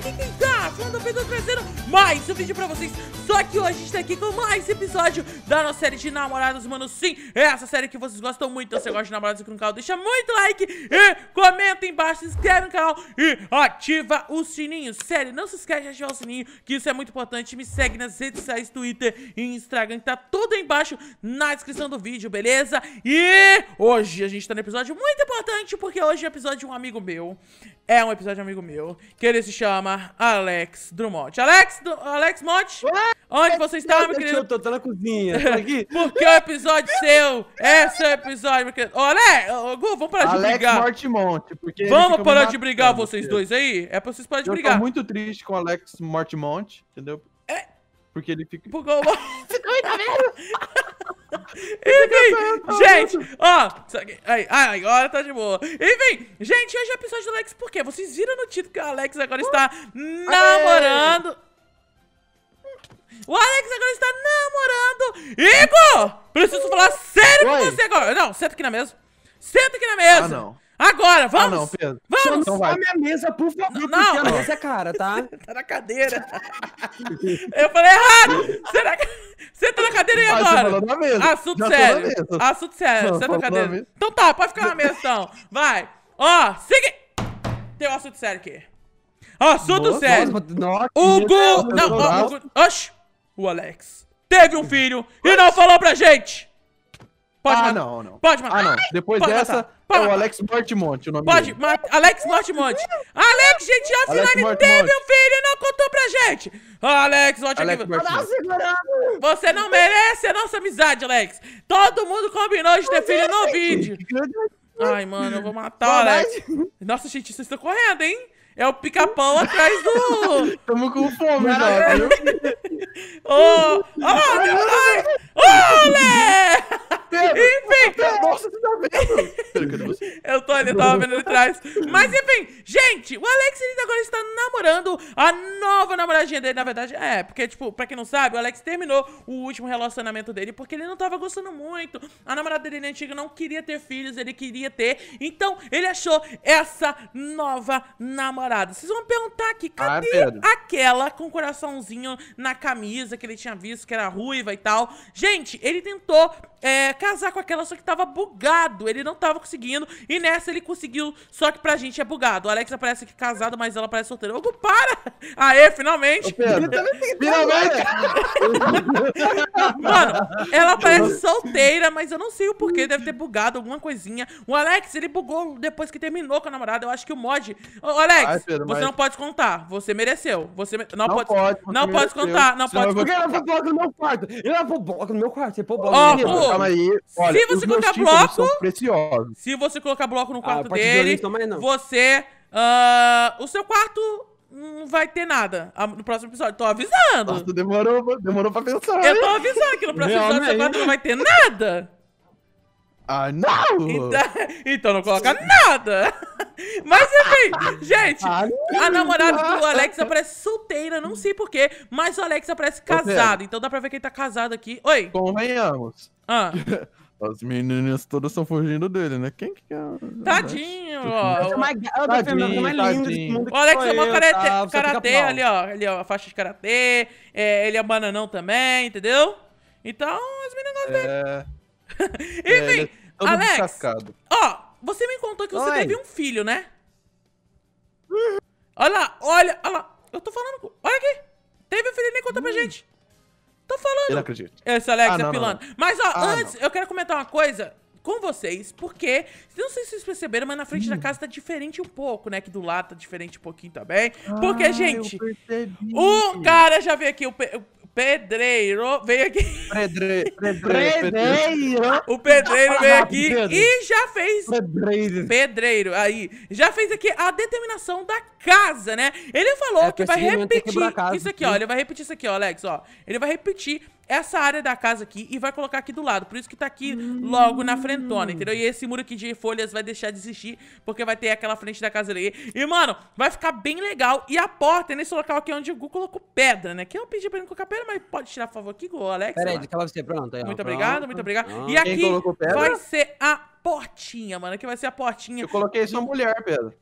Nakikita! Marcelo do Pedro trazendo mais um vídeo pra vocês. Só que hoje a gente tá aqui com mais episódio da nossa série de namorados, mano. Sim, é essa série que vocês gostam muito. Então, se você gosta de namorados aqui no canal, deixa muito like e comenta embaixo, se inscreve no canal e ativa o sininho. Sério, não se esquece de ativar o sininho, que isso é muito importante. Me segue nas redes sociais, Twitter e Instagram, que tá tudo aí embaixo na descrição do vídeo, beleza? E hoje a gente tá no episódio muito importante, porque hoje é episódio de um amigo meu. É um episódio de um amigo meu, que ele se chama Ale Alex Drummond. Alex, Alex Monte, onde você está, meu querido? Eu tô, tô na cozinha, tô aqui. Porque o episódio é seu é seu episódio, meu querido. É, Gu, vamos parar Alex de brigar. Alex Morte Monte, porque... Vamos parar de brigar vocês dois aí? É pra vocês pararem de brigar. Eu tô muito triste com o Alex Morte Monte, entendeu? É. Porque ele fica... Porque eu... Ficou, muito vendo? É Enfim, tá gente, ó. Aí, ah, agora tá de boa. Enfim, gente, hoje é o episódio do Alex, por quê? Vocês viram no título que o Alex agora está namorando. O Alex agora está namorando. Igor, preciso falar sério com você agora. Não, senta aqui na mesa. Senta aqui na mesa. Ah, não. Agora, ah, vamos! Ah, não, Pedro. Vamos! Só não vai. minha mesa, por favor, não, não. a mesa é cara, tá? tá na cadeira. Eu falei errado! Será que... Senta na cadeira e ah, agora! na mesa. Assunto Já sério. Mesa. Assunto sério, não, senta tá na cadeira. Na então tá, pode ficar na mesa então. Vai. Ó, segue Tem um assunto sério aqui. Assunto nossa, sério. Nossa, o Gu... Não, o não, não, não, Alex teve um filho e não falou não, gente! Pode ah, matar. não, não. Pode matar. Ah, não. Depois Pode dessa matar. é o Alex Mortimonte o nome Pode dele. Pode Alex Mortimonte. Alex, gente, a Alex teve um filho e não contou pra gente. Alex, Alex aqui. Você não merece a nossa amizade, Alex. Todo mundo combinou de ter filho no vídeo. Ai, mano, eu vou matar o Alex. Nossa, gente, vocês estão correndo, hein? É o pica-pau atrás do. Tamo com fome já, viu? Ô! Ô! Ô! Enfim! Nossa, você tá vendo? Eu tô ali, eu tava vendo ele atrás. Mas enfim, gente, o Alex Lins agora está namorando a nova namoradinha dele, na verdade. É, porque, tipo, pra quem não sabe, o Alex terminou o último relacionamento dele porque ele não tava gostando muito. A namorada dele antiga não queria ter filhos, ele queria ter. Então, ele achou essa nova namorada namorada. Vocês vão perguntar aqui, cadê ah, aquela com o coraçãozinho na camisa que ele tinha visto, que era ruiva e tal? Gente, ele tentou é, casar com aquela, só que tava bugado. Ele não tava conseguindo. E nessa ele conseguiu, só que pra gente é bugado. O Alex aparece aqui é casado, mas ela parece solteira. Ô, para! Aê, finalmente! Ô, Pedro, finalmente! Mano, ela parece solteira, mas eu não sei o porquê. Deve ter bugado alguma coisinha. O Alex, ele bugou depois que terminou com a namorada. Eu acho que o mod. Ô, Alex, Ai, Pedro, você mas... não pode contar. Você mereceu. Você não, não pode... pode. Não pode contar. Não pode contar. Ele vai bloco no meu quarto. Ele vai bloco no meu quarto. Você pôr bloco oh, no meu Calma aí. Olha, se você colocar bloco. Preciosos. Se você colocar bloco no ah, quarto ah, dele, de você. Uh, o seu quarto não vai ter nada no próximo episódio. Tô avisando. Nossa, demorou, demorou pra pensar. Eu tô avisando que no próximo Realmente. episódio não vai ter nada. Ah, não! Então, então não coloca nada! Mas enfim, gente, ah, a namorada do Alex aparece solteira, não sei porquê, mas o Alex aparece casado, então dá pra ver que ele tá casado aqui. Oi! Convenhamos. Ah. As meninas todas estão fugindo dele, né? Quem que é? Tadinho, ó. O mais lindo Alex é uma karatê, tá? karatê ali, ó. Ali, a faixa de karatê. É, ele é bananão também, entendeu? Então, as meninas gostam dele. É... Enfim, é, é Alex. Descascado. Ó, você me contou que você Oi. teve um filho, né? Olha lá, olha, olha lá. Eu tô falando. Olha aqui. Teve um filho e nem conta pra hum. gente. Tô falando. Eu não acredito. Essa Alexa ah, não, pilando. É não, não. Mas, ó, ah, antes, eu quero comentar uma coisa com vocês, porque não sei se vocês perceberam, mas na frente hum. da casa tá diferente um pouco, né? Que do lado tá diferente um pouquinho também. Ah, porque, gente, o cara já veio aqui, o, pedreiro veio aqui. pedreiro. pedreiro. O pedreiro veio tá aqui e já fez. Pedreiro. Pedreiro. Aí. Já fez aqui a determinação da casa, né? Ele falou é, que vai repetir isso aqui, ó. Ele vai repetir isso aqui, ó, Alex, ó. Ele vai repetir essa área da casa aqui e vai colocar aqui do lado. Por isso que tá aqui logo na frentona, entendeu? E esse muro aqui de folhas vai deixar de existir, porque vai ter aquela frente da casa ali. E, mano, vai ficar bem legal. E a porta é nesse local aqui onde o Gu colocou pedra, né? Que eu pedi pra ele colocar pedra, mas pode tirar, por favor, aqui, Gu, Alex. Peraí, deixa você é pronto. Aí, ó, muito pronto. obrigado, muito obrigado. Ah. e aqui vai ser a portinha, mano. Aqui vai ser a portinha. Eu coloquei sua mulher, Pedro.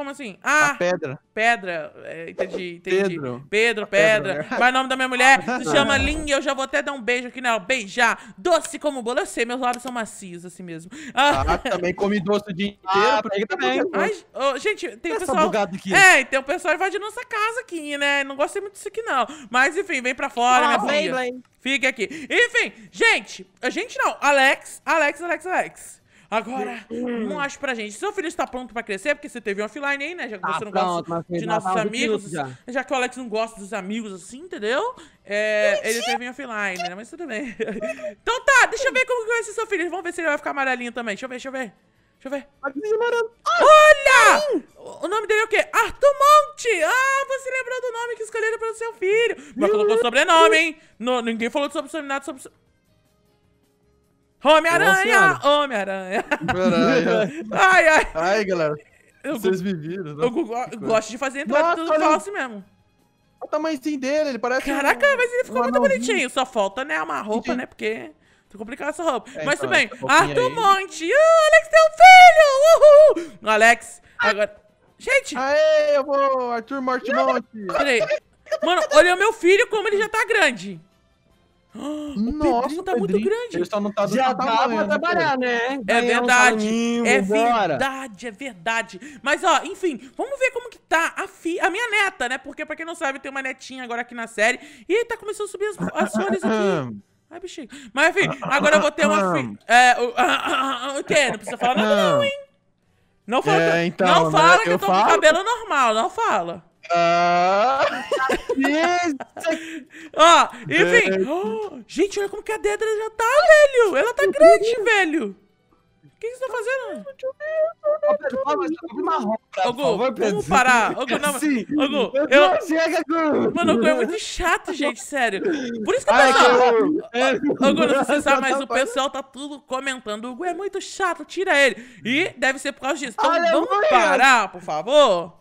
Como assim? Ah, a pedra. Pedra. É, entendi, entendi. Pedro. Pedro, pedra. pedra. Né? Mas o nome da minha mulher se chama Lin e eu já vou até dar um beijo aqui nela. Beijar. Doce como bolo. Eu sei, meus lábios são macios assim mesmo. Ah, ah também come doce o dia ah, inteiro. Ah, porque também. Ai, oh, gente, tem Essa pessoal... Aqui. É, tem um pessoal invadindo nossa casa aqui, né? Não gostei muito disso aqui, não. Mas, enfim, vem pra fora, ah, minha filha. Fica aqui. Enfim, gente. A gente não. Alex, Alex, Alex, Alex. Agora, hum. acho pra gente. Seu filho está pronto pra crescer, porque você teve um offline aí, né? Já que tá você não pronto, gosta de nossos amigos. Já. já. que o Alex não gosta dos amigos, assim, entendeu? É, ele teve um offline, né? Mas tudo bem. então tá, deixa eu ver como que vai ser seu filho. Vamos ver se ele vai ficar amarelinho também. Deixa eu ver, deixa eu ver. Deixa eu ver. Olha! Ah, o nome dele é o quê? Arthur Monte! Ah, você lembrou do nome que escolheram para o seu filho. Mas colocou sobrenome, hein? No, ninguém falou sobre o sobrenome. Sobre... Homem-Aranha! Homem-Aranha! ai, ai! Ai, galera. Eu, Vocês me viram. Né? Eu, eu gosto de fazer entrada tudo olha... falso mesmo. O tamanhozinho assim dele, ele parece. Caraca, um, mas ele ficou um muito anãozinho. bonitinho. Só falta, né, uma roupa, né? Porque. Tá complicado essa roupa. É, mas então, tudo bem. Arthur aí. Monte! Uh, Alex tem um filho! Uhul! Alex, agora. Gente! Aê, eu vou, Arthur Morte Monte! Peraí. Mano, olha o meu filho como ele já tá grande. O Nossa, tá Pedrinho tá Pedrinho. muito grande. Ele só não tá Já dá pra trabalhar, né? é verdade. é bora. verdade, é verdade. Mas, ó, enfim, vamos ver como que tá a, fi... a minha neta, né? Porque, pra quem não sabe, tem uma netinha agora aqui na série. E tá começando a subir as, as aqui. Ai, bichinho. Mas, enfim, agora eu vou ter uma É, o... Ah, ah, ah, o quê? Não precisa falar nada, não, hein? Não fala, é, então, não né? fala que eu, eu tô falo... com cabelo normal, não fala. Ah! Ó, enfim. É. Oh, gente, olha como que a Dedra já tá, velho. Ela tá grande, velho. O que vocês estão fazendo? Ogu, vamos parar. Ogu, não, Sim, Ogu, eu... Mano, Ogu é muito chato, gente, sério. Por isso que o pessoal... Ogu, não sei se você sabe, mas o pessoal tá tudo comentando. O Ogu é muito chato, tira ele. E deve ser por causa disso. Então vamos parar, por favor.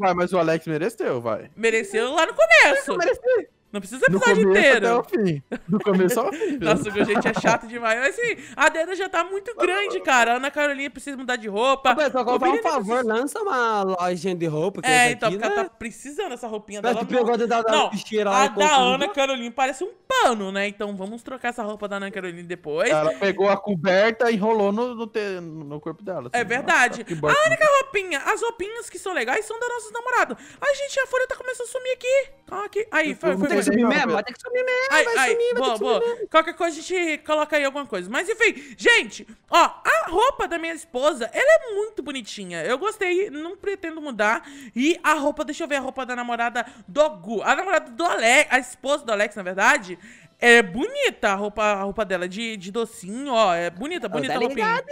Vai, mas o Alex mereceu, vai. Mereceu lá no começo. Não precisa do episódio começo inteiro. Até o fim. Do começo ao fim. Nossa, o gente é chato demais. Mas assim, a Dena já tá muito grande, cara. A Ana Carolina precisa mudar de roupa. Ah, mas, só um favor, precisa... lança uma lojinha de roupa. é, então, aqui, porque né? ela tá precisando dessa roupinha mas dela. tu da, da Não, a da Ana Carolina parece um pano, né? Então vamos trocar essa roupa da Ana Carolina depois. Ela pegou a coberta e enrolou no, no, no corpo dela. É assim, é verdade. Nossa, a única roupa roupinha. As roupinhas que são legais são das nossas namoradas. Ai, gente, a folha tá começando a sumir aqui. Tá aqui. Aí, foi, foi. Vai ter que sumir mesmo, vai ter que sumir mesmo. Ai, vai ai, sumir, boa, vai ter que sumir Mesmo. Qualquer coisa a gente coloca aí alguma coisa. Mas enfim, gente, ó, a roupa da minha esposa, ela é muito bonitinha. Eu gostei, não pretendo mudar. E a roupa, deixa eu ver a roupa da namorada do Gu. A namorada do Alex, a esposa do Alex, na verdade, é bonita a roupa, a roupa dela de, de docinho, ó. É bonita, bonita tá a roupinha. Ligado,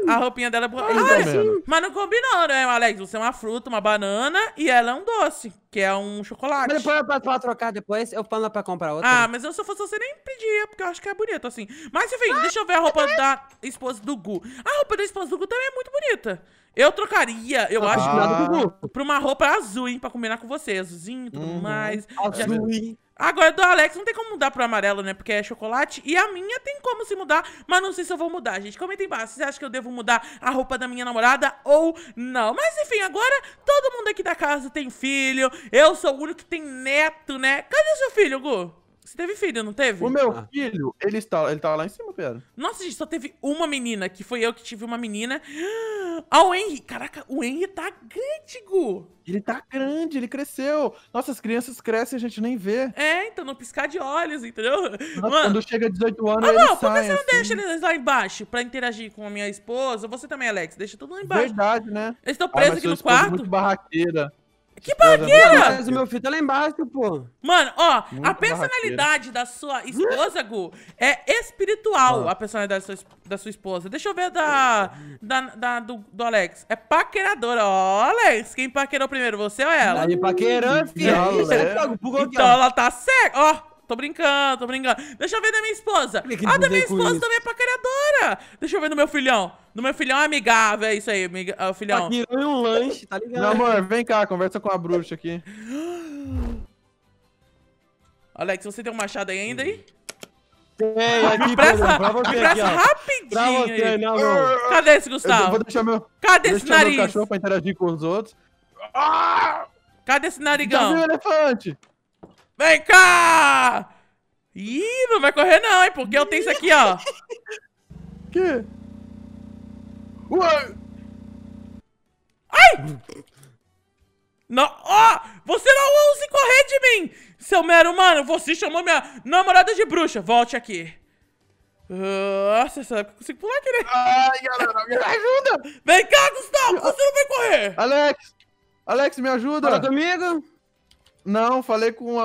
mano. A roupinha dela é bonita. Ah, é mas não combinou, né, Alex? Você é uma fruta, uma banana e ela é um doce, que é um chocolate. Mas depois eu posso trocar depois, eu falo pra comprar outra. Ah, mas eu se eu fosse você nem pedia, porque eu acho que é bonito, assim. Mas enfim, ah, deixa eu ver a roupa é? da esposa do Gu. A roupa da esposa do Gu também é muito bonita. Eu trocaria, eu ah. acho, pra uma roupa azul, hein, pra combinar com você. Azulzinho, tudo uhum. mais. Azul. Já... Agora, do Alex não tem como mudar pro amarelo, né? Porque é chocolate. E a minha tem como se mudar, mas não sei se eu vou mudar, gente. Comenta embaixo, vocês acham que eu devo mudar a roupa da minha namorada ou não? Mas enfim, agora todo mundo aqui da casa tem filho. Eu sou o único que tem neto, né? Cadê seu filho, Gu? Você teve filho, não teve? O meu ah. filho, ele está, ele tá lá em cima, Pedro. Nossa, gente, só teve uma menina, que foi eu que tive uma menina. Ah, o Henry! Caraca, o Henry tá grande, Gu! Ele tá grande, ele cresceu. Nossas crianças crescem e a gente nem vê. É, então não piscar de olhos, entendeu? Nossa, Mano. Quando chega 18 anos, ah, ele não, sai. Por que você não assim? deixa eles lá embaixo pra interagir com a minha esposa? Você também, Alex, deixa tudo lá embaixo. Verdade, né? Eles estão ah, presos ah, aqui no é quarto. Muito barraqueira. Que paqueira! Mas o meu filho tá lá embaixo, pô. Mano, ó, Muito a personalidade da sua esposa, Gu, é espiritual, ah. a personalidade da sua, da sua, esposa. Deixa eu ver da, da, da do, do, Alex. É paqueradora. Ó, Alex, quem paquerou primeiro, você ou ela? Ela me paquerou, filho. Então ela tá cega. Ó, Tô brincando, tô brincando. Deixa eu ver da minha esposa. Que que ah, da minha esposa também é paqueradora. Deixa eu ver do meu filhão. No meu filhão é amigável, é isso aí, amiga, uh, filhão. Tá um lanche, tá ligado? Meu amor, vem cá, conversa com a bruxa aqui. Alex, você tem um machado aí ainda aí? Tem, aqui, me presta, pra você rapidinho. Pra você, não, não. Cadê esse, Gustavo? Eu vou deixar meu, Cadê esse nariz? Deixa meu cachorro pra interagir com os outros. Ah! Cadê esse narigão? Cadê o elefante? Vem cá! Ih, não vai correr não, hein? Porque eu tenho isso aqui, ó. que? Ai! Não, ó! Oh, você não ouse correr de mim! Seu mero humano, você chamou minha namorada de bruxa. Volte aqui. Nossa, uh, sabe que eu consigo pular aqui, né? Ai, galera, me ajuda! Vem cá, Gustavo, você não vai correr! Alex! Alex, me ajuda! Fala comigo? Não, falei com um a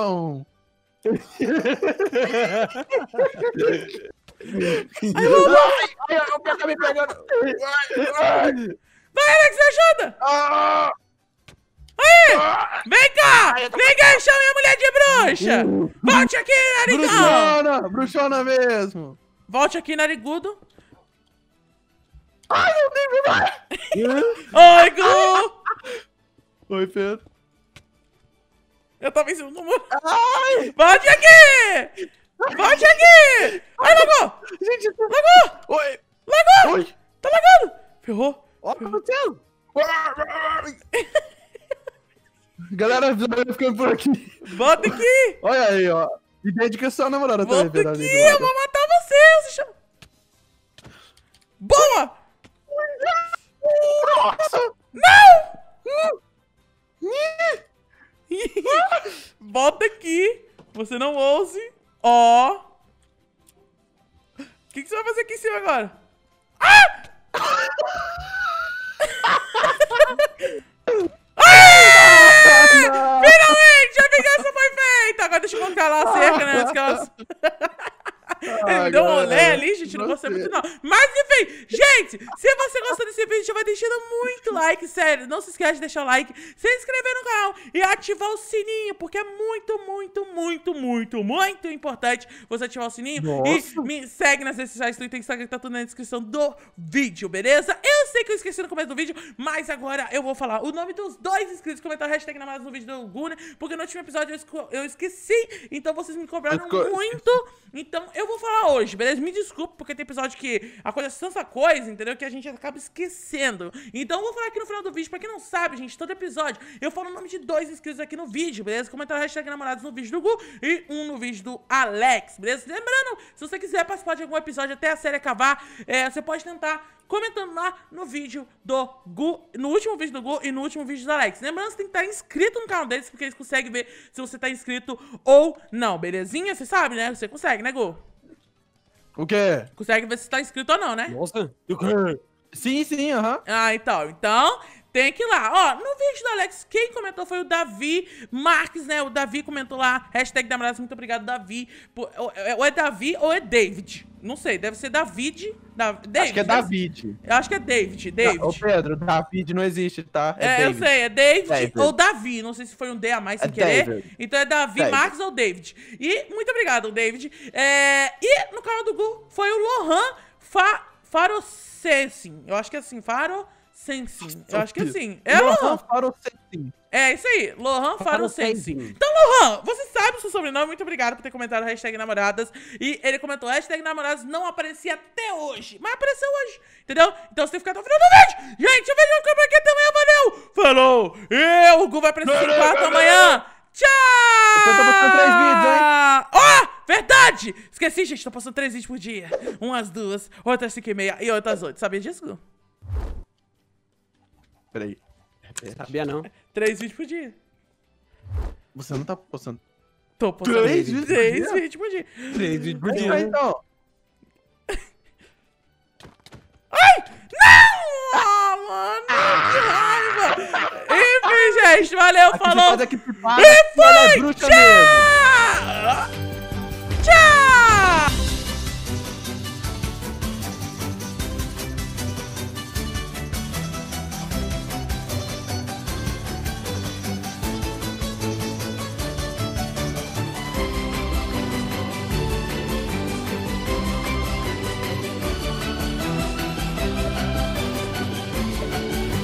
Aí o Roberto tá me pegando. Vai, Alex, me ajuda! Ah! Aí! vem cá! Ai, Ninguém chama minha mulher de bruxa! Volte aqui, narigudo! Bruxona! Bruxona mesmo! Volte aqui, narigudo! Ai, meu Deus! Oi, Gu! Oi, Pedro. Eu tava em cima do muro. Ai! Volte aqui! Vai, aqui, ai logo, Gente, logo, Oi! logo, Oi! Tá lagando! Ferrou! Ó, tá aconteceu! Galera, vai ficando por aqui. Volta aqui! Olha aí, ó. E dedica a sua namorada tá Volta também, Volta aqui, eu vou matar você! Boa! Nossa! Não! Volta aqui! Você não ouse Ó. Oh. O que, que você vai fazer aqui em cima agora? Ah! ah! Finalmente! A vingança foi feita! Agora deixa eu colocar lá a cerca, né? Antes que elas... Ele ah, deu um olé ali, gente. Não gostei muito, não. Mas enfim, gente, se você gostou desse vídeo, já vai deixando muito like, sério. Não se esquece de deixar o like, se inscrever no canal e ativar o sininho, porque é muito, muito, muito, muito, muito importante você ativar o sininho. Nossa. E me segue nas redes sociais, Twitter, Instagram, que tá tudo na descrição do vídeo, beleza? Eu sei que eu esqueci no começo do vídeo, mas agora eu vou falar o nome dos dois inscritos que comentaram a hashtag na mais no vídeo do Guna, porque no último episódio eu, eu esqueci, então vocês me cobraram muito então, eu vou falar hoje, beleza? Me desculpe, porque tem episódio que acontece é tanta coisa, entendeu? Que a gente acaba esquecendo. Então, eu vou falar aqui no final do vídeo. Pra quem não sabe, gente, todo episódio eu falo o nome de dois inscritos aqui no vídeo, beleza? Comentar o hashtag namorados no vídeo do Gu e um no vídeo do Alex, beleza? Lembrando, se você quiser participar de algum episódio até a série acabar, é, você pode tentar comentando lá no vídeo do Gu, no último vídeo do Gu e no último vídeo da Alex. Lembrando, você tem que estar inscrito no canal deles, porque eles conseguem ver se você tá inscrito ou não, belezinha? Você sabe, né? Você consegue, né, Gu? O quê? Consegue ver se tá inscrito ou não, né? Nossa, Sim, sim, aham. Ah, então. Então, tem que ir lá. Ó, no vídeo do Alex, quem comentou foi o Davi Marques, né? O Davi comentou lá, hashtag Damaras, muito obrigado, Davi. É, é, ou é Davi ou é David. Não sei, deve ser David. Da, David acho que é né? David. Eu acho que é David, David. ô Pedro, David não existe, tá? É, é eu sei, é David, David, ou Davi. Não sei se foi um D a mais é sem é querer. David. Então é Davi David. Marques ou David. E muito obrigado, David. É, e no canal do Google foi o Lohan Fa, Farosensin. Eu acho que é assim, faro Sensin. Eu acho que é sim. assim. É Lohan, Lohan. Faro Sensin. É isso aí, Lohan Faro Sensin. Então, Lohan, você sabe o seu sobrenome. Muito obrigado por ter comentado hashtag namoradas. E ele comentou, hashtag namoradas não aparecia até hoje. Mas apareceu hoje, entendeu? Então você tem que ficar até o final do vídeo. Gente, o vídeo acabou aqui também, valeu! Falou! E o Gu vai aparecer não, quarto amanhã. Tchau! Eu então, tô tá três vídeos, hein? Ó! Oh! Verdade! Esqueci, gente, tô passando três vídeos por dia. Umas duas, outras cinco e meia e outras oito. Sabia disso, Gu? Peraí. Repete. Sabia não. Três vídeos por dia. Você não tá postando. Tô postando três, vídeos, três por vídeos por dia. Três vídeos por então, dia. Né? então. Ai! Não! Ah, mano! Que raiva! Enfim, gente, valeu, aqui falou! Faz aqui e foi! Tchau!